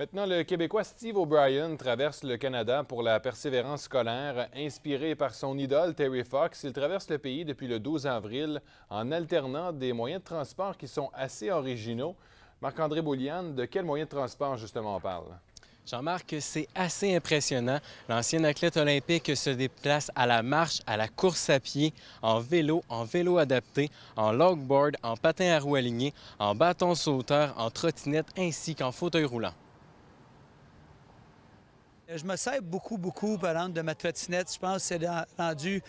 Maintenant, le Québécois Steve O'Brien traverse le Canada pour la persévérance scolaire. Inspiré par son idole Terry Fox, il traverse le pays depuis le 12 avril en alternant des moyens de transport qui sont assez originaux. Marc-André Bouliane, de quels moyens de transport justement on parle? Jean-Marc, c'est assez impressionnant. L'ancien athlète olympique se déplace à la marche, à la course à pied, en vélo, en vélo adapté, en logboard, en patin à roues alignées, en bâton sauteur, en trottinette ainsi qu'en fauteuil roulant. Euh, je me sers beaucoup, beaucoup, par exemple, de ma trottinette. Je pense que c'est rendu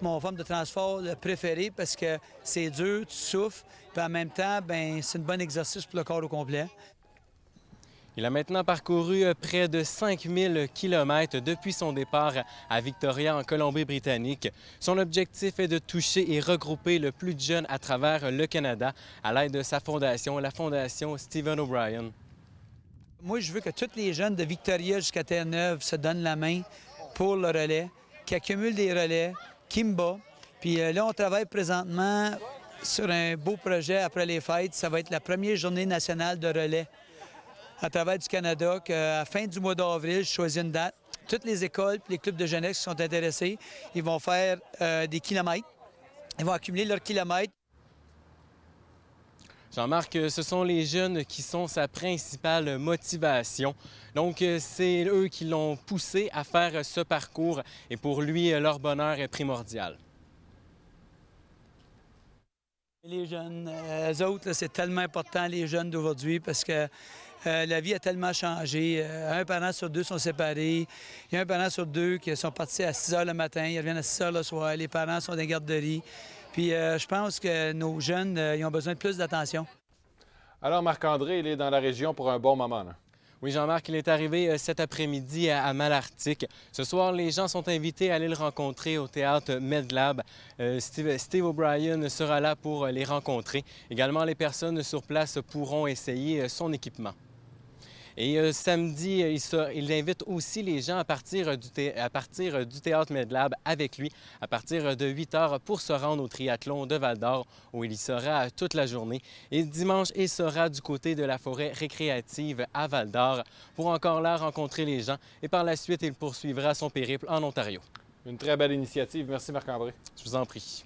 mon forme de transport préférée préféré parce que c'est dur, tu souffles, puis en même temps, ben c'est un bon exercice pour le corps au complet. Il a maintenant parcouru euh, près de 5000 km depuis son départ à Victoria en Colombie-Britannique. Son objectif est de toucher et regrouper le plus de jeunes à travers le Canada à l'aide de sa fondation, la fondation Stephen O'Brien. Moi, je veux que tous les jeunes de Victoria jusqu'à Terre-Neuve se donnent la main pour le relais, qu'accumulent accumulent des relais, qui Puis euh, là, on travaille présentement sur un beau projet après les fêtes. Ça va être la première journée nationale de relais à travers du Canada. à la fin du mois d'avril, je choisis une date. Toutes les écoles et les clubs de jeunesse qui sont intéressés, ils vont faire euh, des kilomètres. Ils vont accumuler leurs kilomètres. Jean-Marc, euh, ce sont les jeunes qui sont sa principale motivation. Donc, euh, c'est eux qui l'ont poussé à faire ce parcours et pour lui, euh, leur bonheur est primordial. Les jeunes, autres, c'est tellement important, les jeunes d'aujourd'hui, parce que la vie a tellement changé. un parent sur deux sont séparés. Il y a un parent sur deux qui sont partis à 6 heures le matin, ils reviennent à 6 heures le soir. Les parents sont dans les garderies. Puis euh, je pense que nos jeunes, euh, ils ont besoin de plus d'attention. Alors, Marc-André, il est dans la région pour un bon moment. Là. Oui, Jean-Marc, il est arrivé euh, cet après-midi à Malartic. Ce soir, les gens sont invités à aller le rencontrer au théâtre Medlab. Steve O'Brien sera là pour les rencontrer. Également, les personnes sur place pourront essayer son équipement. Et euh, samedi, euh, il, invite aussi les gens à partir, euh, du à partir du Théâtre Medlab avec lui à partir de 8 heures pour se rendre au triathlon de Val d'Or où il y sera toute la journée. Et dimanche, il sera du côté de la forêt récréative à Val d'Or pour encore là rencontrer les gens et par la suite, il poursuivra son périple en Ontario. Une très belle initiative. Merci Marc-André. Je vous en prie.